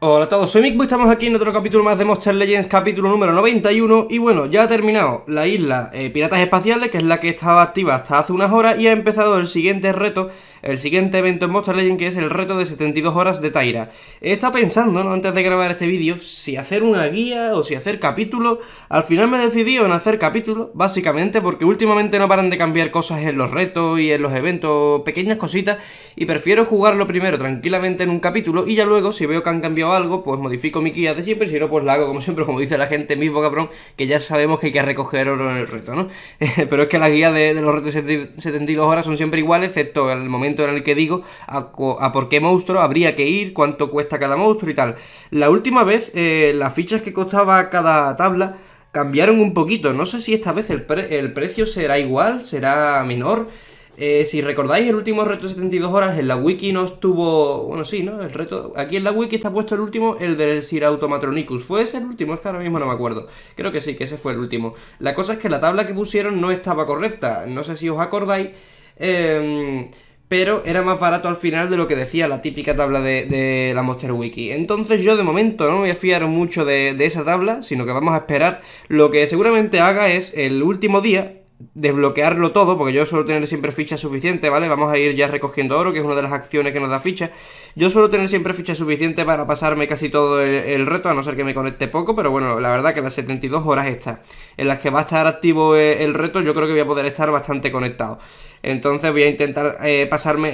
Hola a todos, soy Mikbu y estamos aquí en otro capítulo más de Monster Legends, capítulo número 91 Y bueno, ya ha terminado la isla eh, Piratas Espaciales, que es la que estaba activa hasta hace unas horas Y ha empezado el siguiente reto el siguiente evento en Monster Legend que es el reto de 72 horas de Taira. He estado pensando, ¿no? antes de grabar este vídeo, si hacer una guía o si hacer capítulo. Al final me he decidido en hacer capítulo, básicamente, porque últimamente no paran de cambiar cosas en los retos y en los eventos, pequeñas cositas, y prefiero jugarlo primero tranquilamente en un capítulo y ya luego, si veo que han cambiado algo, pues modifico mi guía de siempre, si no, pues la hago como siempre, como dice la gente mismo cabrón, que ya sabemos que hay que recoger oro en el reto, ¿no? Pero es que las guías de, los retos de 72 horas son siempre iguales, excepto el momento en el que digo a, por qué monstruo habría que ir, cuánto cuesta cada monstruo y tal. La última vez eh, las fichas que costaba cada tabla cambiaron un poquito. No sé si esta vez el, precio será igual, será menor. Eh, si recordáis, el último reto de 72 horas en la wiki no estuvo... Bueno, sí, ¿no? El reto... Aquí en la wiki está puesto el último, el del Sir Automatronicus. ¿Fue ese el último? Es que ahora mismo no me acuerdo. Creo que sí, que ese fue el último. La cosa es que la tabla que pusieron no estaba correcta. No sé si os acordáis. Eh pero era más barato al final de lo que decía la típica tabla de, la Monster Wiki. Entonces yo de momento no me voy a fiar mucho de, esa tabla, sino que vamos a esperar. Lo que seguramente haga es el último día desbloquearlo todo, porque yo suelo tener siempre ficha suficiente ¿vale? Vamos a ir ya recogiendo oro, que es una de las acciones que nos da ficha. Yo suelo tener siempre ficha suficiente para pasarme casi todo el, reto, a no ser que me conecte poco, pero bueno, la verdad que las 72 horas estas en las que va a estar activo eh, el reto, yo creo que voy a poder estar bastante conectado. Entonces voy a intentar eh, pasarme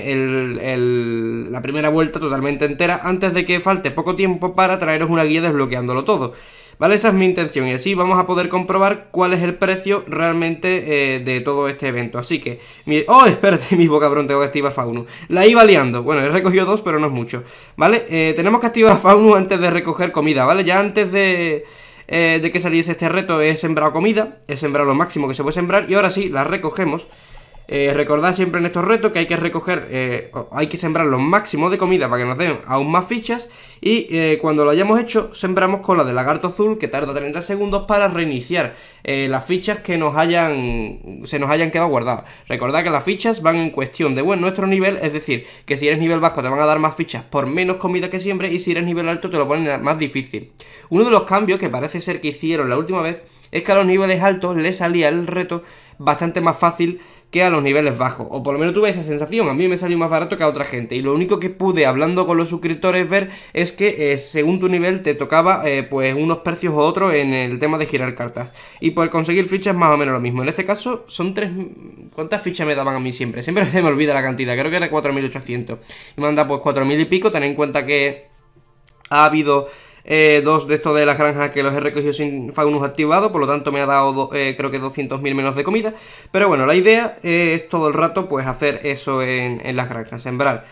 la primera vuelta totalmente entera antes de que falte poco tiempo para traeros una guía desbloqueándolo todo. ¿Vale? Esa es mi intención y así vamos a poder comprobar cuál es el precio realmente eh, de todo este evento. Así que, oh, espérate, mi boca tengo que activar Fauno. La iba liando. Bueno, he recogido dos, pero no es mucho. ¿Vale? Eh, tenemos que activar Faunu antes de recoger comida, ¿vale? Ya antes de... de que saliese este reto he sembrado comida, he sembrado lo máximo que se puede sembrar y ahora sí, la recogemos eh, recordad siempre en estos retos que hay que recoger, eh, hay que sembrar los máximos de comida para que nos den aún más fichas. Y eh, cuando lo hayamos hecho, sembramos con la de lagarto azul, que tarda 30 segundos para reiniciar las fichas que nos hayan, se nos hayan quedado guardadas. Recordad que las fichas van en cuestión de bueno, nuestro nivel, es decir, que si eres nivel bajo te van a dar más fichas por menos comida que siempre, y si eres nivel alto te lo ponen más difícil. Uno de los cambios que parece ser que hicieron la última vez es que a los niveles altos le salía el reto bastante más fácil que a los niveles bajos. O por lo menos tuve esa sensación. A mí me salió más barato que a otra gente. Y lo único que pude hablando con los suscriptores ver es que eh, según tu nivel te tocaba eh, pues unos precios u otros en el tema de girar cartas. Y por conseguir fichas más o menos lo mismo. En este caso son tres... ¿Cuántas fichas me daban a mí siempre? Siempre se me olvida la cantidad. Creo que era 4.800. Y me han dado pues 4.000 y pico. Ten en cuenta que ha habido eh, dos de estos de las granjas que los he recogido sin faunus activado, por lo tanto me ha dado eh, creo que 200.000 menos de comida. Pero bueno, la idea eh, es todo el rato pues hacer eso en, las granjas, sembrar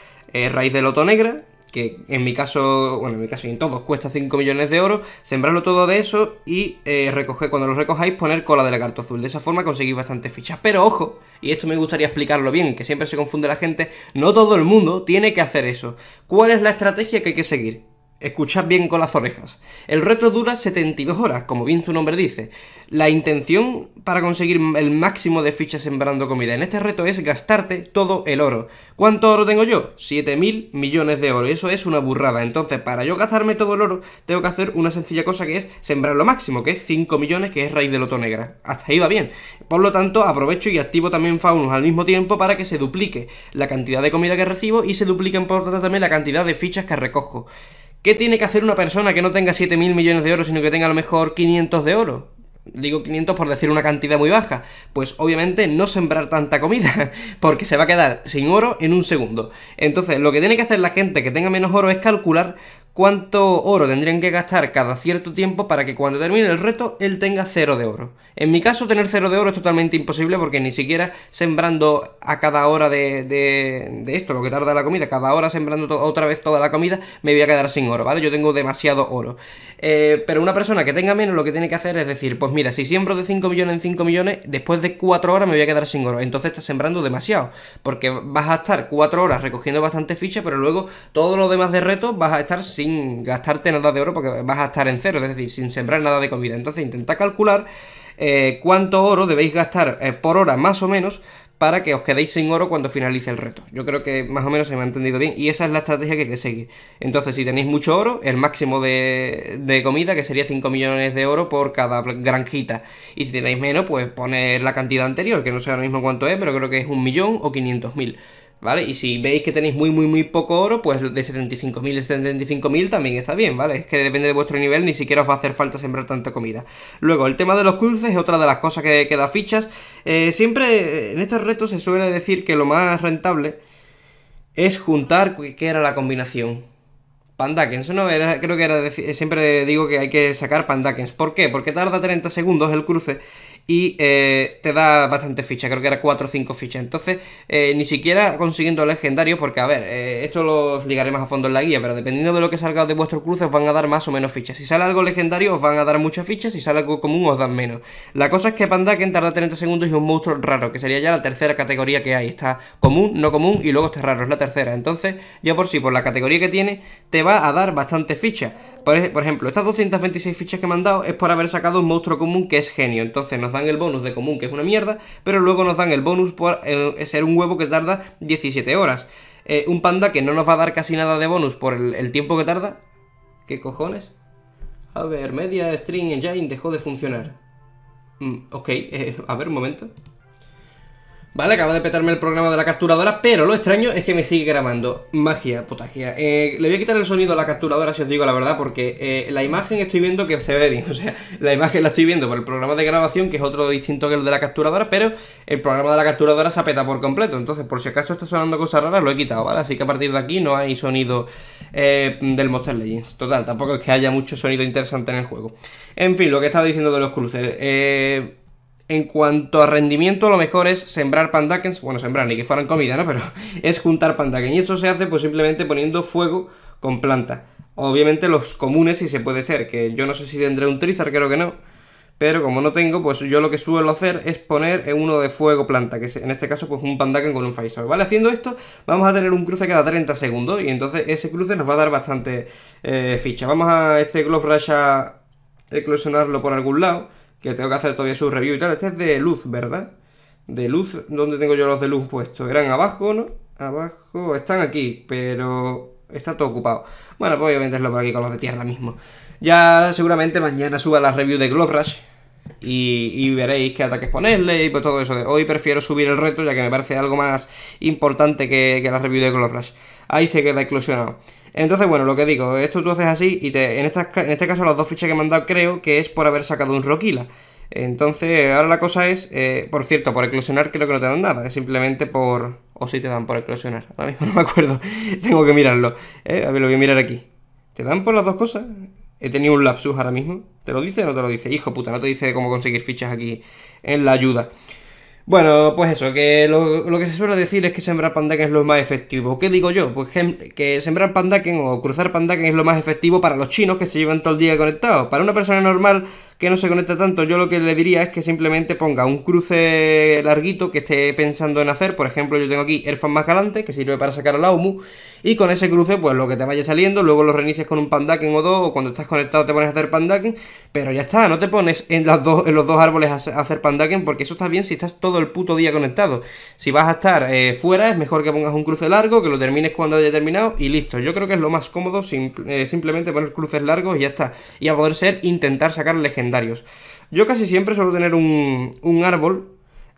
raíz de loto negra, que en mi caso, bueno, en mi caso y en todos cuesta 5 millones de oro, sembrarlo todo de eso y recoger, cuando lo recojáis poner cola de la carta azul. De esa forma conseguís bastantes fichas. Pero ojo, y esto me gustaría explicarlo bien, que siempre se confunde la gente, no todo el mundo tiene que hacer eso. ¿Cuál es la estrategia que hay que seguir? Escuchad bien con las orejas. El reto dura 72 horas, como bien su nombre dice. La intención para conseguir el máximo de fichas sembrando comida en este reto es gastarte todo el oro. ¿Cuánto oro tengo yo? 7.000 millones de oro. Eso es una burrada. Entonces, para yo gastarme todo el oro, tengo que hacer una sencilla cosa que es sembrar lo máximo, que es 5 millones, que es raíz de loto negra. Hasta ahí va bien. Por lo tanto, aprovecho y activo también faunos al mismo tiempo para que se duplique la cantidad de comida que recibo y se duplique por tanto también la cantidad de fichas que recojo. ¿Qué tiene que hacer una persona que no tenga 7.000 millones de oro, sino que tenga a lo mejor 500 de oro? Digo 500 por decir una cantidad muy baja. Pues obviamente no sembrar tanta comida, porque se va a quedar sin oro en un segundo. Entonces, lo que tiene que hacer la gente que tenga menos oro es calcular cuánto oro tendrían que gastar cada cierto tiempo para que cuando termine el reto él tenga cero de oro. En mi caso tener cero de oro es totalmente imposible porque ni siquiera sembrando a cada hora de, de, esto, lo que tarda la comida, cada hora sembrando otra vez toda la comida, me voy a quedar sin oro, ¿vale? Yo tengo demasiado oro. Eh, pero una persona que tenga menos lo que tiene que hacer es decir, pues mira, si siembro de 5 millones en 5 millones, después de 4 horas me voy a quedar sin oro. Entonces estás sembrando demasiado, porque vas a estar 4 horas recogiendo bastante fichas, pero luego todo lo demás de retos vas a estar sin gastarte nada de oro, porque vas a estar en cero, es decir, sin sembrar nada de comida. Entonces intenta calcular eh, cuánto oro debéis gastar eh, por hora más o menos para que os quedéis sin oro cuando finalice el reto. Yo creo que más o menos se me ha entendido bien y esa es la estrategia que hay que seguir. Entonces, si tenéis mucho oro, el máximo de, comida, que sería 5 millones de oro por cada granjita. Y si tenéis menos, pues poner la cantidad anterior, que no sé ahora mismo cuánto es, pero creo que es un millón o 500 mil. ¿vale? Y si veis que tenéis muy, muy, muy poco oro, pues de 75.000 a 75.000 también está bien, ¿vale? Es que depende de vuestro nivel, ni siquiera os va a hacer falta sembrar tanta comida. Luego, el tema de los cruces es otra de las cosas que, queda da fichas. Eh, siempre eh, en estos retos se suele decir que lo más rentable es juntar, ¿qué era la combinación? Pandakens, ¿no? creo que era, siempre digo que hay que sacar Pandakens. ¿Por qué? Porque tarda 30 segundos el cruce y eh, te da bastante ficha, creo que era 4 o 5 fichas. Entonces, eh, ni siquiera consiguiendo legendario porque a ver, eh, esto lo ligaré más a fondo en la guía, pero dependiendo de lo que salga de vuestro cruce, os van a dar más o menos fichas. Si sale algo legendario, os van a dar muchas fichas, si sale algo común, os dan menos. La cosa es que Pandaken tarda 30 segundos y es un monstruo raro, que sería ya la tercera categoría que hay. Está común, no común y luego está raro, es la tercera. Entonces, ya por sí, por la categoría que tiene, te va a dar bastante fichas. Por, por ejemplo, estas 226 fichas que me han dado es por haber sacado un monstruo común que es genio. Entonces, nos dan el bonus de común, que es una mierda, pero luego nos dan el bonus por eh, ser un huevo que tarda 17 horas. Eh, un panda que no nos va a dar casi nada de bonus por el, tiempo que tarda. ¿Qué cojones? A ver, media string engine dejó de funcionar. Mm, ok, eh, a ver un momento. Vale, acaba de petarme el programa de la capturadora, pero lo extraño es que me sigue grabando. Magia, potagia. Eh, le voy a quitar el sonido a la capturadora, si os digo la verdad, porque eh, la imagen estoy viendo que se ve bien. O sea, la imagen la estoy viendo por el programa de grabación, que es otro distinto que el de la capturadora, pero el programa de la capturadora se apeta por completo. Entonces, por si acaso está sonando cosas raras, lo he quitado, ¿vale? Así que a partir de aquí no hay sonido eh, del Monster Legends. Total, tampoco es que haya mucho sonido interesante en el juego. En fin, lo que estaba diciendo de los cruces. Eh en cuanto a rendimiento, lo mejor es sembrar pandakens, bueno, sembrar ni que fueran comida, ¿no? Pero es juntar pandakens. Y eso se hace pues simplemente poniendo fuego con planta. Obviamente los comunes si se puede ser, que yo no sé si tendré un trizar, creo que no. Pero como no tengo, pues yo lo que suelo hacer es poner uno de fuego planta, que es en este caso pues un pandaken con un Faisal, ¿vale? Haciendo esto vamos a tener un cruce cada 30 segundos y entonces ese cruce nos va a dar bastante eh, ficha. Vamos a este Glob Rush a eclosionarlo por algún lado que tengo que hacer todavía su review y tal. Este es de luz, ¿verdad? De luz, ¿dónde tengo yo los de luz puestos? Eran abajo, ¿no? Abajo, están aquí, pero está todo ocupado. Bueno, pues voy a venderlo por aquí con los de tierra mismo. Ya seguramente mañana suba la review de glow y, veréis qué ataques ponerle y pues todo eso. Hoy prefiero subir el reto ya que me parece algo más importante que, la review de glow Ahí se queda eclosionado. Entonces, bueno, lo que digo, esto tú haces así y te, en, en este caso las dos fichas que me han dado creo que es por haber sacado un Roquila. Entonces, ahora la cosa es, eh, por cierto, por eclosionar creo que no te dan nada, es simplemente por... O si te dan por eclosionar, ahora mismo no me acuerdo, tengo que mirarlo. Eh, a ver, lo voy a mirar aquí. ¿Te dan por las dos cosas? He tenido un lapsus ahora mismo. ¿Te lo dice o no te lo dice? Hijo puta, no te dice cómo conseguir fichas aquí en la ayuda. Bueno, pues eso, que lo, que se suele decir es que sembrar pandaken es lo más efectivo. ¿Qué digo yo? Pues que, sembrar pandaken o cruzar pandaken es lo más efectivo para los chinos que se llevan todo el día conectados. Para una persona normal que no se conecta tanto, yo lo que le diría es que simplemente ponga un cruce larguito que esté pensando en hacer. Por ejemplo, yo tengo aquí Erfan más galante, que sirve para sacar a la Y con ese cruce, pues lo que te vaya saliendo, luego lo reinicias con un pandaken o dos, o cuando estás conectado te pones a hacer pandaken. Pero ya está, no te pones en, las dos, en los dos árboles a hacer pandaken, porque eso está bien si estás todo el puto día conectado. Si vas a estar eh, fuera, es mejor que pongas un cruce largo, que lo termines cuando haya terminado y listo. Yo creo que es lo más cómodo, eh, simplemente poner cruces largos y ya está. Y a poder ser intentar sacar legendarios yo casi siempre suelo tener un, un árbol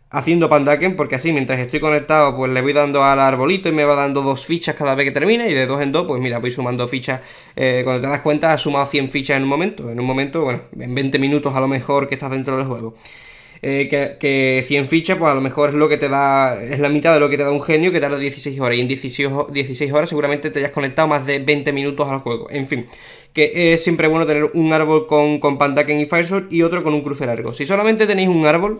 haciendo pandaken porque así mientras estoy conectado pues le voy dando al arbolito y me va dando dos fichas cada vez que termine y de dos en dos pues mira voy sumando fichas eh, cuando te das cuenta has sumado 100 fichas en un momento en un momento bueno en 20 minutos a lo mejor que estás dentro del juego eh, que, 100 fichas pues a lo mejor es lo que te da es la mitad de lo que te da un genio que tarda 16 horas y en 16, 16 horas seguramente te hayas conectado más de 20 minutos al juego en fin que es siempre bueno tener un árbol con, con Pandaken y Sword y otro con un cruce largo. Si solamente tenéis un árbol,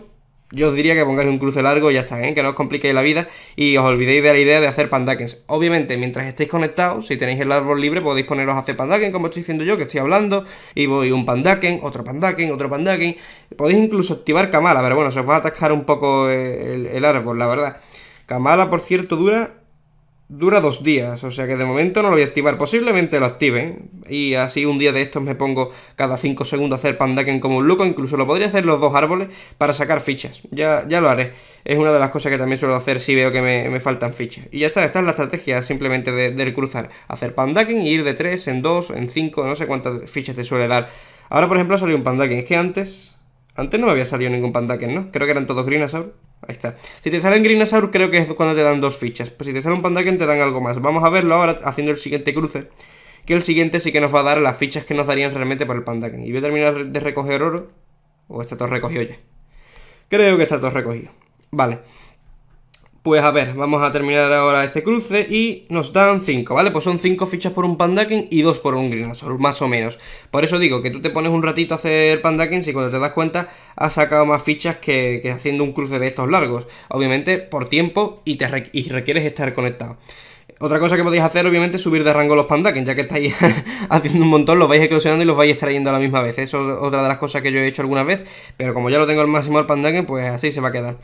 yo os diría que pongáis un cruce largo y ya está, ¿eh? que no os compliquéis la vida y os olvidéis de la idea de hacer pandakens. Obviamente, mientras estéis conectados, si tenéis el árbol libre, podéis poneros a hacer pandaken, como estoy diciendo yo, que estoy hablando, y voy un pandaken, otro pandaken, otro pandaken. Podéis incluso activar Kamala, pero bueno, se os va a atascar un poco eh, el, el árbol, la verdad. Kamala, por cierto, dura Dura dos días, o sea que de momento no lo voy a activar. Posiblemente lo active. Y así un día de estos me pongo cada cinco segundos a hacer pandaken como un loco. Incluso lo podría hacer los dos árboles para sacar fichas. Ya, ya lo haré. Es una de las cosas que también suelo hacer si veo que me, faltan fichas. Y ya está, esta es la estrategia simplemente de, cruzar. Hacer pandaken y ir de tres en dos en cinco no sé cuántas fichas te suele dar. Ahora, por ejemplo, ha salido un pandaken. Es que antes... Antes no me había salido ningún pandaken, ¿no? Creo que eran todos ¿sabes? Ahí está. Si te salen Grinosaur, creo que es cuando te dan dos fichas. Pues si te sale un Pandaken, te dan algo más. Vamos a verlo ahora haciendo el siguiente cruce. Que el siguiente sí que nos va a dar las fichas que nos darían realmente para el Pandaken. Y voy a terminar de recoger oro. O está todo recogido ya. Creo que está todo recogido. Vale. Pues a ver, vamos a terminar ahora este cruce y nos dan 5, ¿vale? Pues son 5 fichas por un Pandaken y 2 por un Greenazor, más o menos. Por eso digo que tú te pones un ratito a hacer Pandaken y cuando te das cuenta has sacado más fichas que, haciendo un cruce de estos largos. Obviamente por tiempo y, te y requieres estar conectado. Otra cosa que podéis hacer, obviamente, es subir de rango los pandaken, ya que estáis haciendo un montón, los vais eclosionando y los vais extrayendo a la misma vez. Eso es otra de las cosas que yo he hecho alguna vez, pero como ya lo tengo al máximo al pandaken, pues así se va a quedar.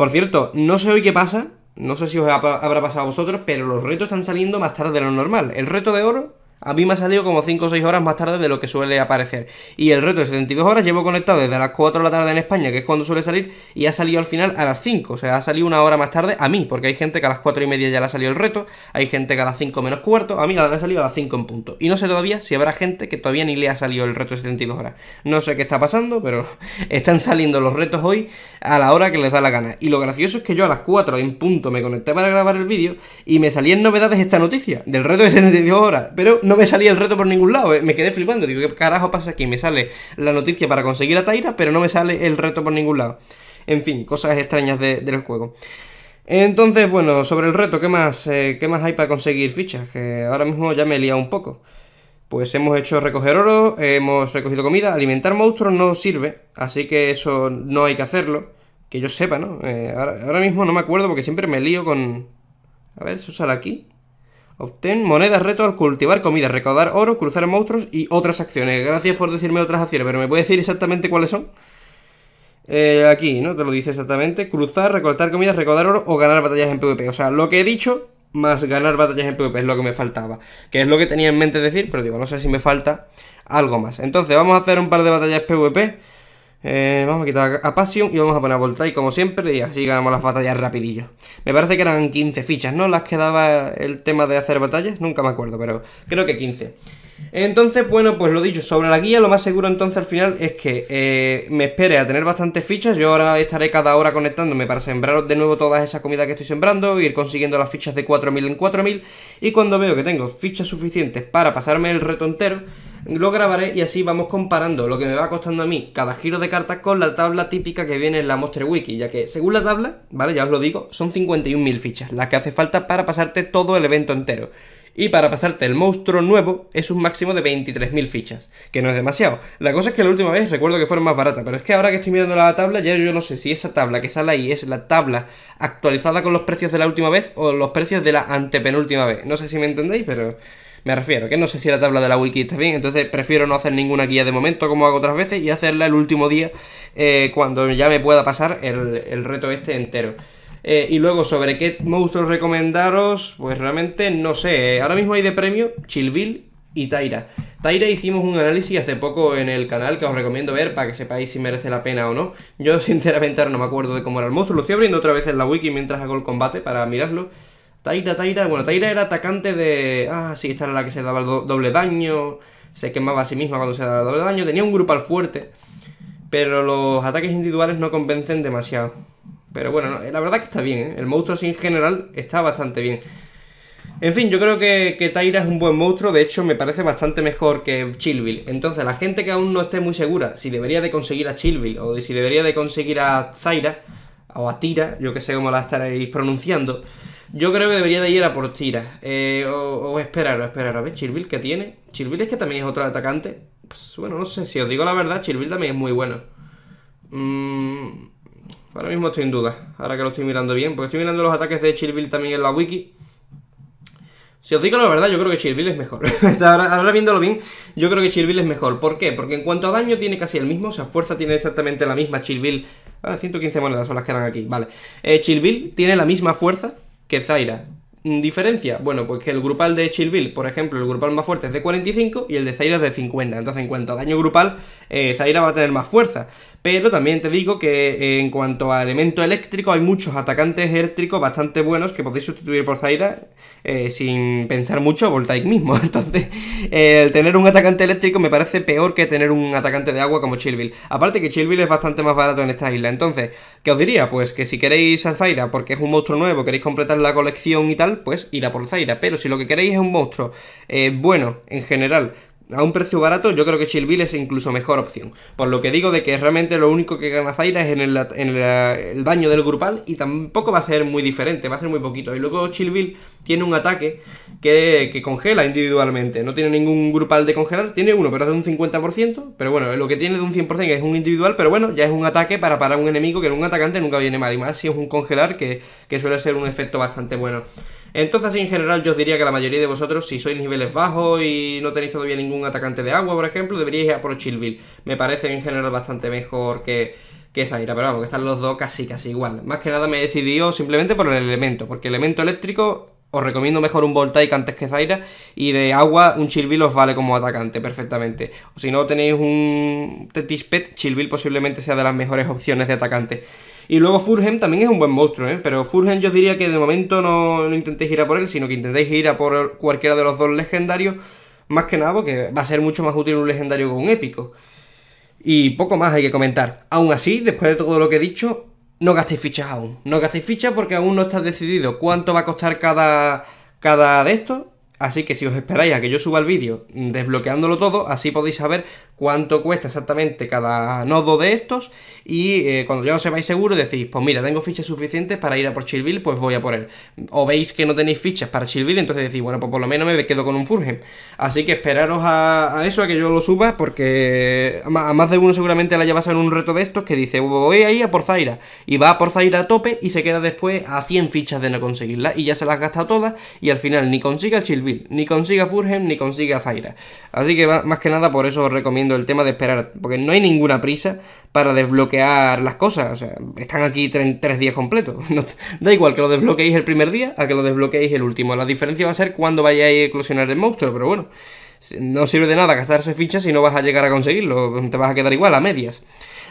Por cierto, no sé hoy qué pasa, no sé si os habrá pasado a vosotros, pero los retos están saliendo más tarde de lo normal. El reto de oro a mí me ha salido como 5 o 6 horas más tarde de lo que suele aparecer. Y el reto de 72 horas llevo conectado desde las 4 de la tarde en España, que es cuando suele salir, y ha salido al final a las 5. O sea, ha salido una hora más tarde a mí, porque hay gente que a las 4 y media ya le ha salido el reto, hay gente que a las 5 menos cuarto, a mí me ha salido a las 5 en punto. Y no sé todavía si habrá gente que todavía ni le ha salido el reto de 72 horas. No sé qué está pasando, pero están saliendo los retos hoy a la hora que les da la gana. Y lo gracioso es que yo a las 4 en punto me conecté para grabar el vídeo y me en novedades esta noticia del reto de 72 horas, pero no me salía el reto por ningún lado. Eh. Me quedé flipando. Digo, ¿qué carajo pasa aquí? Me sale la noticia para conseguir a Taira, pero no me sale el reto por ningún lado. En fin, cosas extrañas de, del juego. Entonces, bueno, sobre el reto, ¿qué más, eh, ¿qué más hay para conseguir fichas? ahora mismo ya me he liado un poco. Pues hemos hecho recoger oro, hemos recogido comida, alimentar monstruos no sirve, así que eso no hay que hacerlo. Que yo sepa, ¿no? Eh, ahora, mismo no me acuerdo porque siempre me lío con... A ver, se usa aquí. Obtén monedas, reto al cultivar comida, recaudar oro, cruzar monstruos y otras acciones. Gracias por decirme otras acciones, pero ¿me puedes decir exactamente cuáles son? Eh, aquí, ¿no? Te lo dice exactamente. Cruzar, recortar comida, recaudar oro o ganar batallas en PvP. O sea, lo que he dicho más ganar batallas en PvP es lo que me faltaba. Que es lo que tenía en mente decir, pero digo, no sé si me falta algo más. Entonces, vamos a hacer un par de batallas PvP. Eh, vamos a quitar a Passion y vamos a poner a y como siempre y así ganamos las batallas rapidillo. Me parece que eran 15 fichas, ¿no? Las que daba el tema de hacer batallas, nunca me acuerdo, pero creo que 15. Entonces, bueno, pues lo dicho, sobre la guía lo más seguro entonces al final es que eh, me espere a tener bastantes fichas, yo ahora estaré cada hora conectándome para sembrar de nuevo todas esas comidas que estoy sembrando, ir consiguiendo las fichas de 4.000 en 4.000 y cuando veo que tengo fichas suficientes para pasarme el reto entero lo grabaré y así vamos comparando lo que me va costando a mí cada giro de cartas con la tabla típica que viene en la Monster Wiki, ya que según la tabla, ¿vale? Ya os lo digo, son 51.000 fichas, las que hace falta para pasarte todo el evento entero. Y para pasarte el monstruo nuevo es un máximo de 23.000 fichas, que no es demasiado. La cosa es que la última vez recuerdo que fueron más barata, pero es que ahora que estoy mirando la tabla, ya yo no sé si esa tabla que sale ahí es la tabla actualizada con los precios de la última vez o los precios de la antepenúltima vez. No sé si me entendéis, pero... Me refiero, que no sé si la tabla de la wiki está bien, entonces prefiero no hacer ninguna guía de momento como hago otras veces y hacerla el último día eh, cuando ya me pueda pasar el, reto este entero. Eh, y luego sobre qué monstruos recomendaros, pues realmente no sé. Eh, ahora mismo hay de premio Chilvil y Taira. Taira hicimos un análisis hace poco en el canal que os recomiendo ver para que sepáis si merece la pena o no. Yo sinceramente ahora no me acuerdo de cómo era el monstruo. Lo estoy abriendo otra vez en la wiki mientras hago el combate para mirarlo. Taira, Taira, bueno, Taira era atacante de... Ah, sí, esta era la que se daba el doble daño, se quemaba a sí misma cuando se daba el doble daño, tenía un grupal fuerte, pero los ataques individuales no convencen demasiado. Pero bueno, eh, la verdad que está bien, ¿eh? el monstruo así en general está bastante bien. En fin, yo creo que, que, Taira es un buen monstruo, de hecho me parece bastante mejor que Chilville. Entonces, la gente que aún no esté muy segura si debería de conseguir a Chilvil o si debería de conseguir a Zaira o a Tira, yo que sé cómo la estaréis pronunciando... Yo creo que debería de ir a por tira. Eh, o, esperar, esperar. A ver, chirville que tiene. Chirvil es que también es otro atacante. Pues, bueno, no sé, si os digo la verdad, chirville también es muy bueno. Mm, ahora mismo estoy en duda. Ahora que lo estoy mirando bien. Porque estoy mirando los ataques de chirville también en la wiki. Si os digo la verdad, yo creo que Chirville es mejor. ahora, viéndolo bien, yo creo que Chirville es mejor. ¿Por qué? Porque en cuanto a daño tiene casi el mismo, o sea, fuerza tiene exactamente la misma. Chirvil... Ah, 115 monedas son las que dan aquí, vale. Eh, tiene la misma fuerza, que Zaira. Mm, ¿Diferencia? Bueno, pues que el grupal de Chilville, por ejemplo, el grupal más fuerte es de 45 y el de Zaira es de 50. Entonces, en cuanto a daño grupal, eh, Zaira va a tener más fuerza. Pero también te digo que eh, en cuanto a elemento eléctrico, hay muchos atacantes eléctricos bastante buenos que podéis sustituir por Zaira eh, sin pensar mucho, Voltaic mismo. Entonces, el tener un atacante eléctrico me parece peor que tener un atacante de agua como Chilville. Aparte que Chilville es bastante más barato en esta isla. Entonces, ¿qué os diría? Pues que si queréis a Zaira porque es un monstruo nuevo, queréis completar la colección y tal, pues irá a por Zaira. Pero si lo que queréis es un monstruo eh, bueno en general, a un precio barato, yo creo que Chilville es incluso mejor opción. Por lo que digo de que realmente lo único que gana Zaira es en, el, en daño del grupal y tampoco va a ser muy diferente, va a ser muy poquito. Y luego Chilville tiene un ataque que, que, congela individualmente, no tiene ningún grupal de congelar, tiene uno, pero es de un 50%, pero bueno, lo que tiene de un 100% es un individual, pero bueno, ya es un ataque para parar un enemigo que en un atacante nunca viene mal, y más si es un congelar que, que suele ser un efecto bastante bueno. Entonces, en general, yo os diría que la mayoría de vosotros, si sois niveles bajos y no tenéis todavía ningún atacante de agua, por ejemplo, deberíais ir a por Chilville. Me parece en general bastante mejor que, que Zaira, pero vamos, que están los dos casi, casi igual. Más que nada me he decidido simplemente por el elemento, porque elemento eléctrico os recomiendo mejor un Voltaic antes que Zaira y de agua un Chilvil os vale como atacante perfectamente. O si no tenéis un Pet, Chilvil posiblemente sea de las mejores opciones de atacante. Y luego Furgen también es un buen monstruo, ¿eh? Pero Furgen yo diría que de momento no, intentéis ir a por él, sino que intentéis ir a por cualquiera de los dos legendarios. Más que nada porque va a ser mucho más útil un legendario que un épico. Y poco más hay que comentar. Aún así, después de todo lo que he dicho, no gastéis fichas aún. No gastéis fichas porque aún no está decidido cuánto va a costar cada, cada de estos. Así que si os esperáis a que yo suba el vídeo desbloqueándolo todo, así podéis saber cuánto cuesta exactamente cada nodo de estos y eh, cuando ya se vais seguro decís, pues mira, tengo fichas suficientes para ir a por Chilville, pues voy a por él. O veis que no tenéis fichas para Chilville, entonces decís, bueno, pues por lo menos me quedo con un Furgen. Así que esperaros a, eso, a que yo lo suba, porque a, más de uno seguramente la llevas en un reto de estos que dice, voy a ir a por Zaira, y va a por Zaira a tope y se queda después a 100 fichas de no conseguirla, y ya se las gasta todas, y al final ni consiga Chilville, ni consiga Furgen, ni consiga Zaira. Así que más que nada por eso os recomiendo el tema de esperar, porque no hay ninguna prisa para desbloquear las cosas. O sea, están aquí tres, días completos. da igual que lo desbloqueéis el primer día a que lo desbloqueéis el último. La diferencia va a ser cuando vayáis a eclosionar el monstruo, pero bueno, no sirve de nada gastarse fichas si no vas a llegar a conseguirlo. Te vas a quedar igual a medias.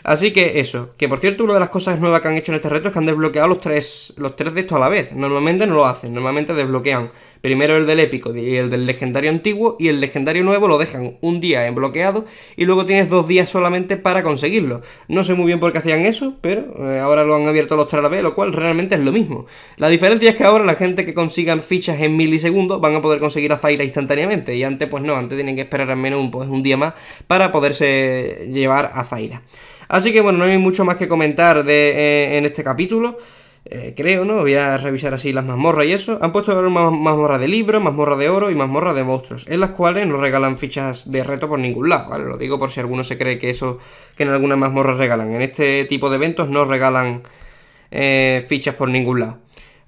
Así que eso, que por cierto, una de las cosas nuevas que han hecho en este reto es que han desbloqueado los tres, los tres de estos a la vez. Normalmente no lo hacen, normalmente desbloquean Primero el del épico y el del legendario antiguo y el legendario nuevo lo dejan un día en bloqueado y luego tienes dos días solamente para conseguirlo. No sé muy bien por qué hacían eso, pero eh, ahora lo han abierto los tres lo cual realmente es lo mismo. La diferencia es que ahora la gente que consigan fichas en milisegundos van a poder conseguir a Zaira instantáneamente y antes pues no, antes tienen que esperar al menos un, pues, un día más para poderse llevar a Zaira. Así que bueno, no hay mucho más que comentar de, eh, en este capítulo. Eh, creo, ¿no? Voy a revisar así las mazmorras y eso. Han puesto más de libros, mazmorra de oro y mazmorra de monstruos, en las cuales no regalan fichas de reto por ningún lado, ¿vale? Lo digo por si alguno se cree que eso, que en algunas mazmorras regalan. En este tipo de eventos no regalan eh, fichas por ningún lado.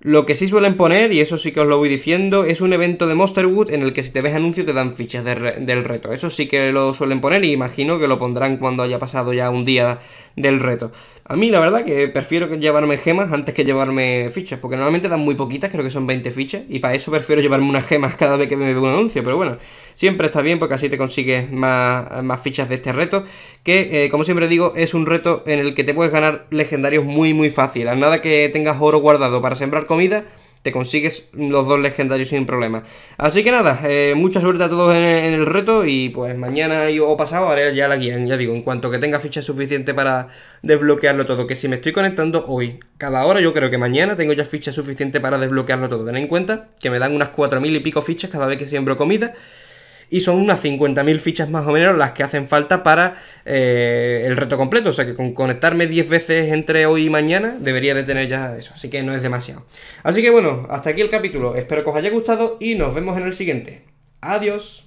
Lo que sí suelen poner, y eso sí que os lo voy diciendo, es un evento de Monsterwood en el que si te ves anuncio te dan fichas del reto. Eso sí que lo suelen poner y imagino que lo pondrán cuando haya pasado ya un día del reto. A mí la verdad que prefiero llevarme gemas antes que llevarme fichas, porque normalmente dan muy poquitas, creo que son 20 fichas, y para eso prefiero llevarme unas gemas cada vez que me veo un anuncio, pero bueno, siempre está bien porque así te consigues más, fichas de este reto, que eh, como siempre digo, es un reto en el que te puedes ganar legendarios muy muy fácil, a nada que tengas oro guardado para sembrar comida, te consigues los dos legendarios sin problema. Así que nada, eh, mucha suerte a todos en, el reto y pues mañana o pasado haré ya la guía, ya digo, en cuanto que tenga ficha suficiente para desbloquearlo todo, que si me estoy conectando hoy, cada hora yo creo que mañana tengo ya ficha suficiente para desbloquearlo todo. Ten en cuenta que me dan unas 4.000 y pico fichas cada vez que siembro comida y son unas 50.000 fichas más o menos las que hacen falta para eh, el reto completo. O sea que con conectarme 10 veces entre hoy y mañana debería de tener ya eso, así que no es demasiado. Así que bueno, hasta aquí el capítulo, espero que os haya gustado y nos vemos en el siguiente. Adiós.